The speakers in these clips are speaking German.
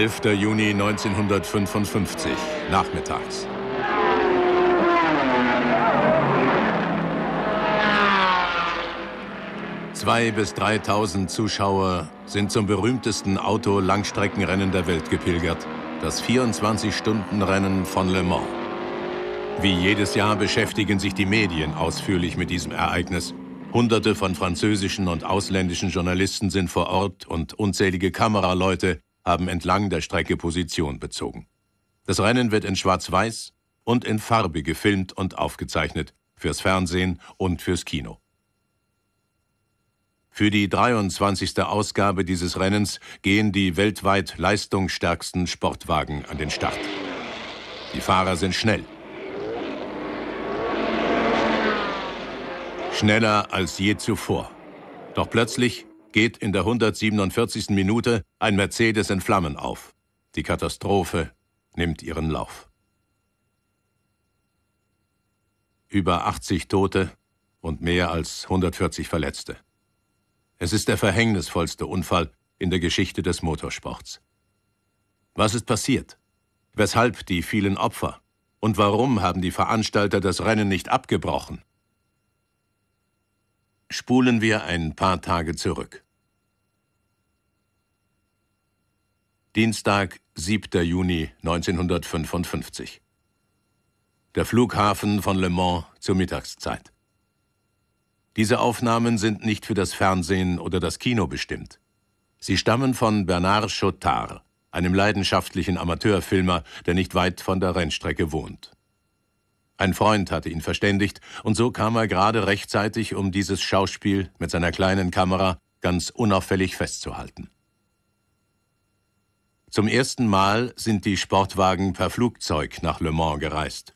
11. Juni 1955, nachmittags. Zwei bis 3000 Zuschauer sind zum berühmtesten Auto-Langstreckenrennen der Welt gepilgert, das 24-Stunden-Rennen von Le Mans. Wie jedes Jahr beschäftigen sich die Medien ausführlich mit diesem Ereignis. Hunderte von französischen und ausländischen Journalisten sind vor Ort und unzählige Kameraleute haben entlang der Strecke Position bezogen. Das Rennen wird in Schwarz-Weiß und in Farbe gefilmt und aufgezeichnet, fürs Fernsehen und fürs Kino. Für die 23. Ausgabe dieses Rennens gehen die weltweit leistungsstärksten Sportwagen an den Start. Die Fahrer sind schnell. Schneller als je zuvor. Doch plötzlich geht in der 147. Minute ein Mercedes in Flammen auf. Die Katastrophe nimmt ihren Lauf. Über 80 Tote und mehr als 140 Verletzte. Es ist der verhängnisvollste Unfall in der Geschichte des Motorsports. Was ist passiert? Weshalb die vielen Opfer? Und warum haben die Veranstalter das Rennen nicht abgebrochen? Spulen wir ein paar Tage zurück. Dienstag, 7. Juni 1955. Der Flughafen von Le Mans zur Mittagszeit. Diese Aufnahmen sind nicht für das Fernsehen oder das Kino bestimmt. Sie stammen von Bernard Chotard, einem leidenschaftlichen Amateurfilmer, der nicht weit von der Rennstrecke wohnt. Ein Freund hatte ihn verständigt, und so kam er gerade rechtzeitig, um dieses Schauspiel mit seiner kleinen Kamera ganz unauffällig festzuhalten. Zum ersten Mal sind die Sportwagen per Flugzeug nach Le Mans gereist.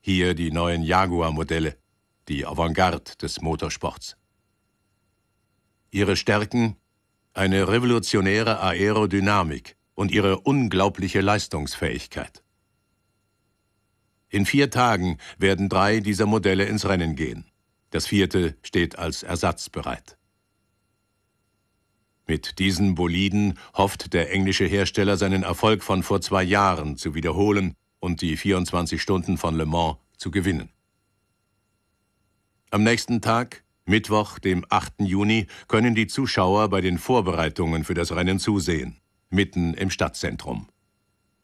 Hier die neuen Jaguar-Modelle, die Avantgarde des Motorsports. Ihre Stärken? Eine revolutionäre Aerodynamik und ihre unglaubliche Leistungsfähigkeit. In vier Tagen werden drei dieser Modelle ins Rennen gehen. Das vierte steht als Ersatz bereit. Mit diesen Boliden hofft der englische Hersteller seinen Erfolg von vor zwei Jahren zu wiederholen und die 24 Stunden von Le Mans zu gewinnen. Am nächsten Tag, Mittwoch, dem 8. Juni, können die Zuschauer bei den Vorbereitungen für das Rennen zusehen, mitten im Stadtzentrum.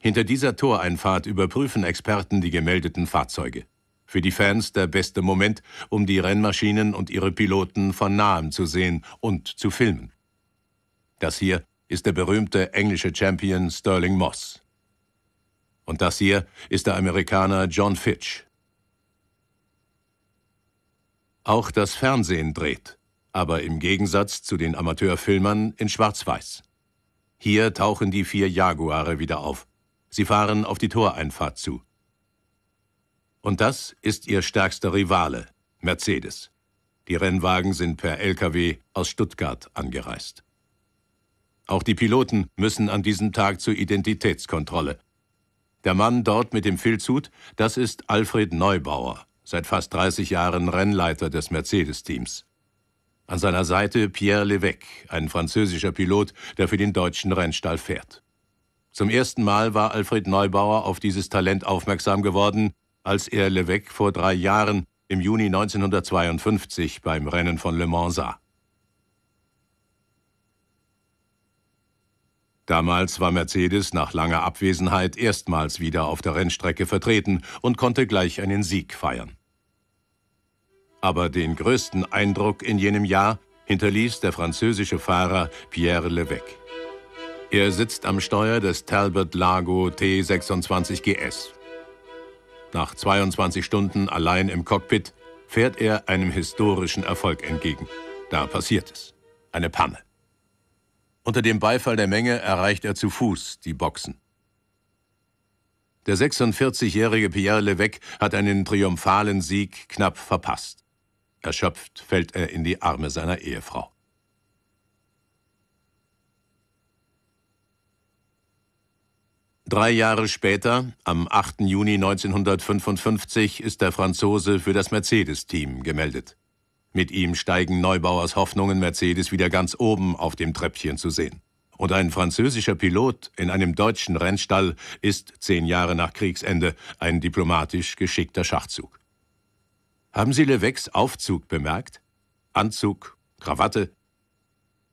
Hinter dieser Toreinfahrt überprüfen Experten die gemeldeten Fahrzeuge. Für die Fans der beste Moment, um die Rennmaschinen und ihre Piloten von nahem zu sehen und zu filmen. Das hier ist der berühmte englische Champion Sterling Moss. Und das hier ist der Amerikaner John Fitch. Auch das Fernsehen dreht, aber im Gegensatz zu den Amateurfilmern in Schwarz-Weiß. Hier tauchen die vier Jaguare wieder auf Sie fahren auf die Toreinfahrt zu. Und das ist ihr stärkster Rivale, Mercedes. Die Rennwagen sind per Lkw aus Stuttgart angereist. Auch die Piloten müssen an diesem Tag zur Identitätskontrolle. Der Mann dort mit dem Filzhut, das ist Alfred Neubauer, seit fast 30 Jahren Rennleiter des Mercedes-Teams. An seiner Seite Pierre Lévesque, ein französischer Pilot, der für den deutschen Rennstall fährt. Zum ersten Mal war Alfred Neubauer auf dieses Talent aufmerksam geworden, als er Levesque vor drei Jahren im Juni 1952 beim Rennen von Le Mans sah. Damals war Mercedes nach langer Abwesenheit erstmals wieder auf der Rennstrecke vertreten und konnte gleich einen Sieg feiern. Aber den größten Eindruck in jenem Jahr hinterließ der französische Fahrer Pierre Levesque. Er sitzt am Steuer des Talbot Lago T26GS. Nach 22 Stunden allein im Cockpit fährt er einem historischen Erfolg entgegen. Da passiert es. Eine Panne. Unter dem Beifall der Menge erreicht er zu Fuß die Boxen. Der 46-jährige Pierre Levesque hat einen triumphalen Sieg knapp verpasst. Erschöpft fällt er in die Arme seiner Ehefrau. Drei Jahre später, am 8. Juni 1955, ist der Franzose für das Mercedes-Team gemeldet. Mit ihm steigen Neubauers Hoffnungen, Mercedes wieder ganz oben auf dem Treppchen zu sehen. Und ein französischer Pilot in einem deutschen Rennstall ist zehn Jahre nach Kriegsende ein diplomatisch geschickter Schachzug. Haben Sie Levecqs Aufzug bemerkt? Anzug, Krawatte.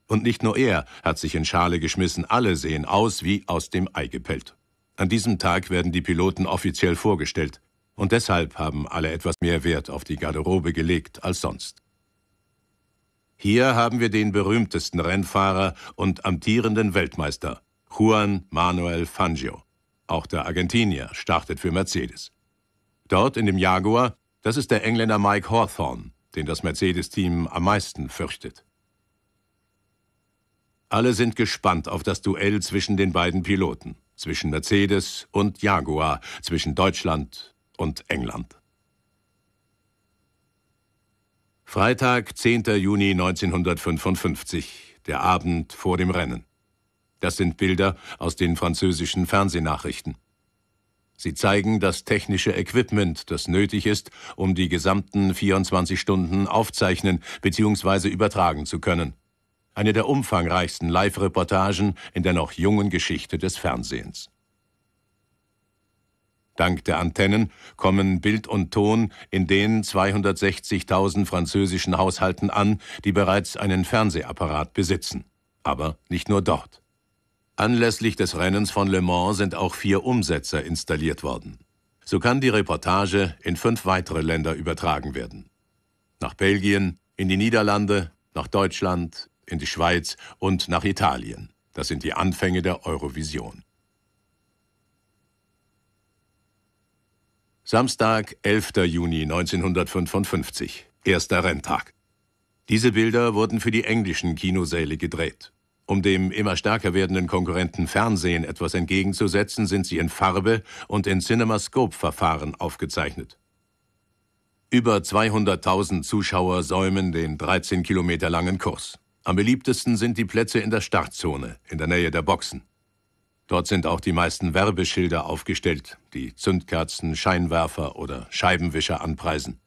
Und nicht nur er hat sich in Schale geschmissen, alle sehen aus wie aus dem Ei gepellt. An diesem Tag werden die Piloten offiziell vorgestellt und deshalb haben alle etwas mehr Wert auf die Garderobe gelegt als sonst. Hier haben wir den berühmtesten Rennfahrer und amtierenden Weltmeister, Juan Manuel Fangio. Auch der Argentinier startet für Mercedes. Dort in dem Jaguar, das ist der Engländer Mike Hawthorne, den das Mercedes-Team am meisten fürchtet. Alle sind gespannt auf das Duell zwischen den beiden Piloten zwischen Mercedes und Jaguar, zwischen Deutschland und England. Freitag, 10. Juni 1955, der Abend vor dem Rennen. Das sind Bilder aus den französischen Fernsehnachrichten. Sie zeigen das technische Equipment, das nötig ist, um die gesamten 24 Stunden aufzeichnen bzw. übertragen zu können. Eine der umfangreichsten Live-Reportagen in der noch jungen Geschichte des Fernsehens. Dank der Antennen kommen Bild und Ton in den 260.000 französischen Haushalten an, die bereits einen Fernsehapparat besitzen. Aber nicht nur dort. Anlässlich des Rennens von Le Mans sind auch vier Umsetzer installiert worden. So kann die Reportage in fünf weitere Länder übertragen werden. Nach Belgien, in die Niederlande, nach Deutschland, in die Schweiz und nach Italien. Das sind die Anfänge der Eurovision. Samstag, 11. Juni 1955, erster Renntag. Diese Bilder wurden für die englischen Kinosäle gedreht. Um dem immer stärker werdenden Konkurrenten Fernsehen etwas entgegenzusetzen, sind sie in Farbe und in CinemaScope-Verfahren aufgezeichnet. Über 200.000 Zuschauer säumen den 13 Kilometer langen Kurs. Am beliebtesten sind die Plätze in der Startzone, in der Nähe der Boxen. Dort sind auch die meisten Werbeschilder aufgestellt, die Zündkerzen, Scheinwerfer oder Scheibenwischer anpreisen.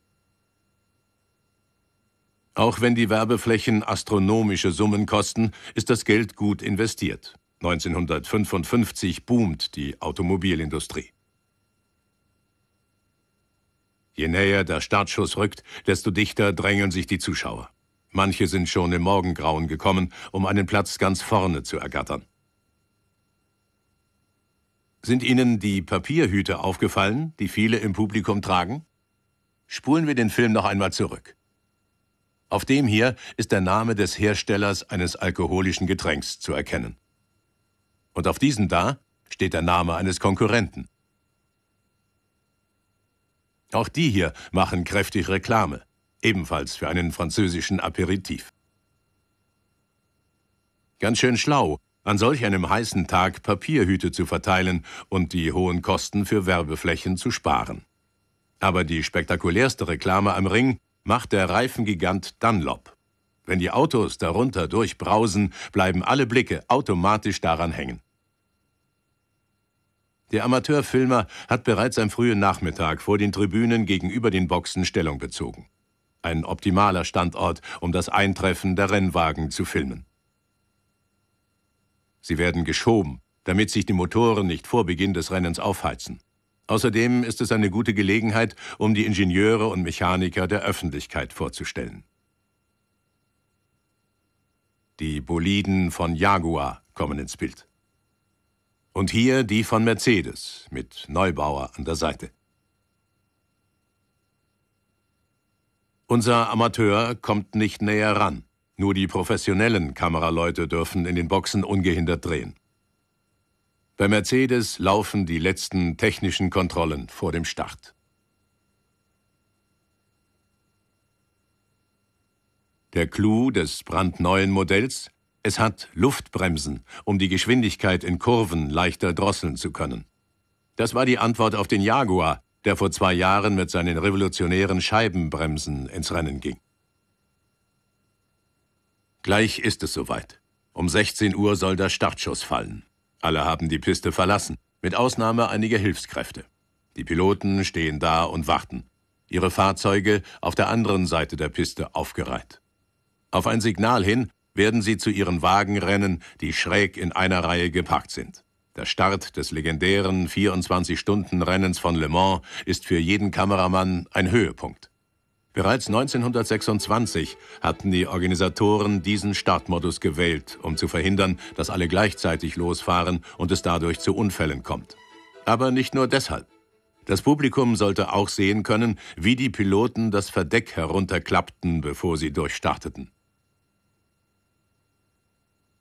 Auch wenn die Werbeflächen astronomische Summen kosten, ist das Geld gut investiert. 1955 boomt die Automobilindustrie. Je näher der Startschuss rückt, desto dichter drängen sich die Zuschauer. Manche sind schon im Morgengrauen gekommen, um einen Platz ganz vorne zu ergattern. Sind Ihnen die Papierhüte aufgefallen, die viele im Publikum tragen? Spulen wir den Film noch einmal zurück. Auf dem hier ist der Name des Herstellers eines alkoholischen Getränks zu erkennen. Und auf diesem da steht der Name eines Konkurrenten. Auch die hier machen kräftig Reklame ebenfalls für einen französischen Aperitif. Ganz schön schlau, an solch einem heißen Tag Papierhüte zu verteilen und die hohen Kosten für Werbeflächen zu sparen. Aber die spektakulärste Reklame am Ring macht der Reifengigant Dunlop. Wenn die Autos darunter durchbrausen, bleiben alle Blicke automatisch daran hängen. Der Amateurfilmer hat bereits am frühen Nachmittag vor den Tribünen gegenüber den Boxen Stellung bezogen. Ein optimaler Standort, um das Eintreffen der Rennwagen zu filmen. Sie werden geschoben, damit sich die Motoren nicht vor Beginn des Rennens aufheizen. Außerdem ist es eine gute Gelegenheit, um die Ingenieure und Mechaniker der Öffentlichkeit vorzustellen. Die Boliden von Jaguar kommen ins Bild. Und hier die von Mercedes mit Neubauer an der Seite. Unser Amateur kommt nicht näher ran. Nur die professionellen Kameraleute dürfen in den Boxen ungehindert drehen. Bei Mercedes laufen die letzten technischen Kontrollen vor dem Start. Der Clou des brandneuen Modells? Es hat Luftbremsen, um die Geschwindigkeit in Kurven leichter drosseln zu können. Das war die Antwort auf den Jaguar, der vor zwei Jahren mit seinen revolutionären Scheibenbremsen ins Rennen ging. Gleich ist es soweit. Um 16 Uhr soll der Startschuss fallen. Alle haben die Piste verlassen, mit Ausnahme einiger Hilfskräfte. Die Piloten stehen da und warten, ihre Fahrzeuge auf der anderen Seite der Piste aufgereiht. Auf ein Signal hin werden sie zu ihren Wagen rennen, die schräg in einer Reihe geparkt sind. Der Start des legendären 24-Stunden-Rennens von Le Mans ist für jeden Kameramann ein Höhepunkt. Bereits 1926 hatten die Organisatoren diesen Startmodus gewählt, um zu verhindern, dass alle gleichzeitig losfahren und es dadurch zu Unfällen kommt. Aber nicht nur deshalb. Das Publikum sollte auch sehen können, wie die Piloten das Verdeck herunterklappten, bevor sie durchstarteten.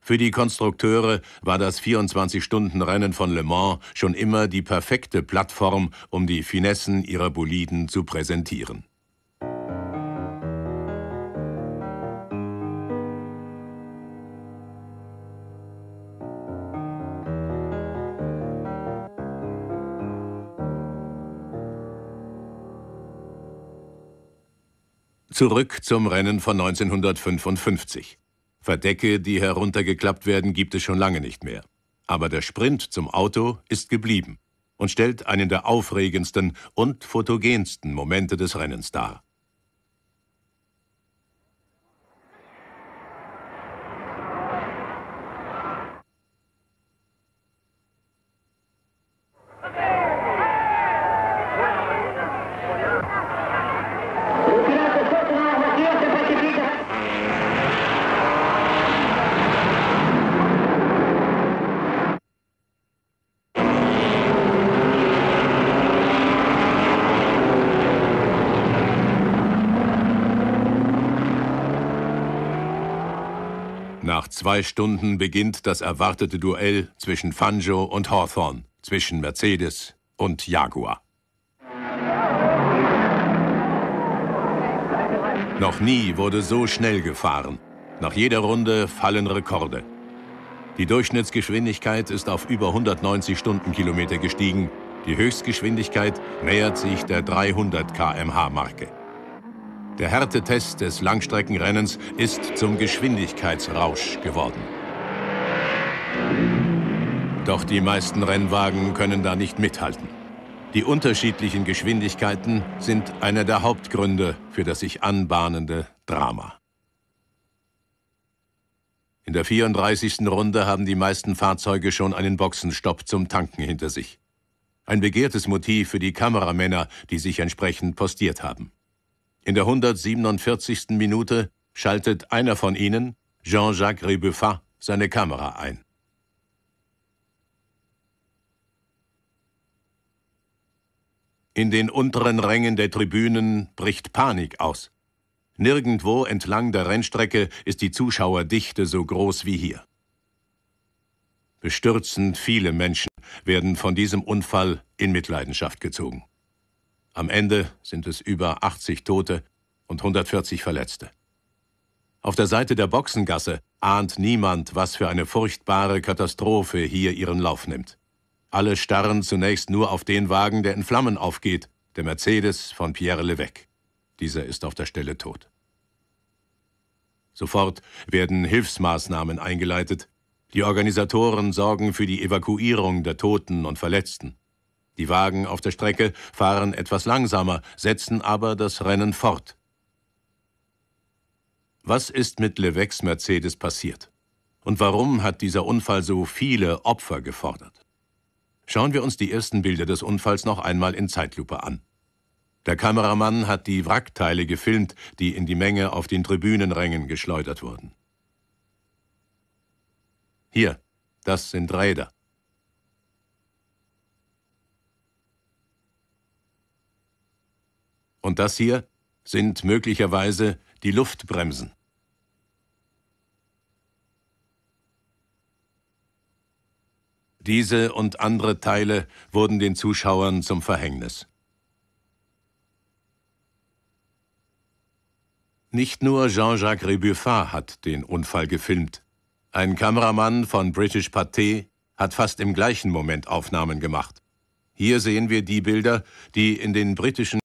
Für die Konstrukteure war das 24-Stunden-Rennen von Le Mans schon immer die perfekte Plattform, um die Finessen ihrer Boliden zu präsentieren. Zurück zum Rennen von 1955. Verdecke, die heruntergeklappt werden, gibt es schon lange nicht mehr. Aber der Sprint zum Auto ist geblieben und stellt einen der aufregendsten und fotogensten Momente des Rennens dar. zwei Stunden beginnt das erwartete Duell zwischen Fangio und Hawthorne, zwischen Mercedes und Jaguar. Noch nie wurde so schnell gefahren. Nach jeder Runde fallen Rekorde. Die Durchschnittsgeschwindigkeit ist auf über 190 Stundenkilometer gestiegen. Die Höchstgeschwindigkeit nähert sich der 300 km/h-Marke. Der Härtetest des Langstreckenrennens ist zum Geschwindigkeitsrausch geworden. Doch die meisten Rennwagen können da nicht mithalten. Die unterschiedlichen Geschwindigkeiten sind einer der Hauptgründe für das sich anbahnende Drama. In der 34. Runde haben die meisten Fahrzeuge schon einen Boxenstopp zum Tanken hinter sich. Ein begehrtes Motiv für die Kameramänner, die sich entsprechend postiert haben. In der 147. Minute schaltet einer von ihnen, Jean-Jacques Rebuffat, seine Kamera ein. In den unteren Rängen der Tribünen bricht Panik aus. Nirgendwo entlang der Rennstrecke ist die Zuschauerdichte so groß wie hier. Bestürzend viele Menschen werden von diesem Unfall in Mitleidenschaft gezogen. Am Ende sind es über 80 Tote und 140 Verletzte. Auf der Seite der Boxengasse ahnt niemand, was für eine furchtbare Katastrophe hier ihren Lauf nimmt. Alle starren zunächst nur auf den Wagen, der in Flammen aufgeht, der Mercedes von Pierre Levesque. Dieser ist auf der Stelle tot. Sofort werden Hilfsmaßnahmen eingeleitet. Die Organisatoren sorgen für die Evakuierung der Toten und Verletzten. Die Wagen auf der Strecke fahren etwas langsamer, setzen aber das Rennen fort. Was ist mit Levecs Mercedes passiert? Und warum hat dieser Unfall so viele Opfer gefordert? Schauen wir uns die ersten Bilder des Unfalls noch einmal in Zeitlupe an. Der Kameramann hat die Wrackteile gefilmt, die in die Menge auf den Tribünenrängen geschleudert wurden. Hier, das sind Räder. Und das hier sind möglicherweise die Luftbremsen. Diese und andere Teile wurden den Zuschauern zum Verhängnis. Nicht nur Jean-Jacques Rebuffat hat den Unfall gefilmt. Ein Kameramann von British Pathé hat fast im gleichen Moment Aufnahmen gemacht. Hier sehen wir die Bilder, die in den britischen